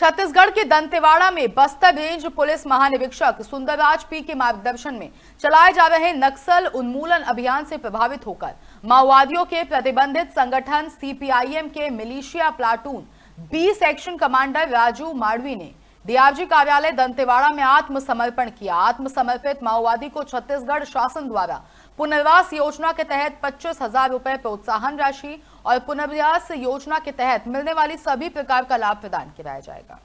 छत्तीसगढ़ के दंतेवाड़ा में Bastar range police महानिरीक्षक सुंदरराज पी के मार्गदर्शन में चलाए जा रहे नक्सल उन्मूलन अभियान से प्रभावित होकर माओवादियों के प्रतिबंधित संगठन सीपीआईएम के militia platoon B section commander Raju Madvi ने डीआरजी कार्यालय दंतेवाड़ा में आत्मसमर्पण किया आत्मसमर्पित माओवादी को छत्तीसगढ़ शासन द्वारा पुनर्वास योजना के तहत पच्चीस हजार रुपए प्रोत्साहन राशि और पुनर्वास योजना के तहत मिलने वाली सभी प्रकार का लाभ प्रदान किया जाएगा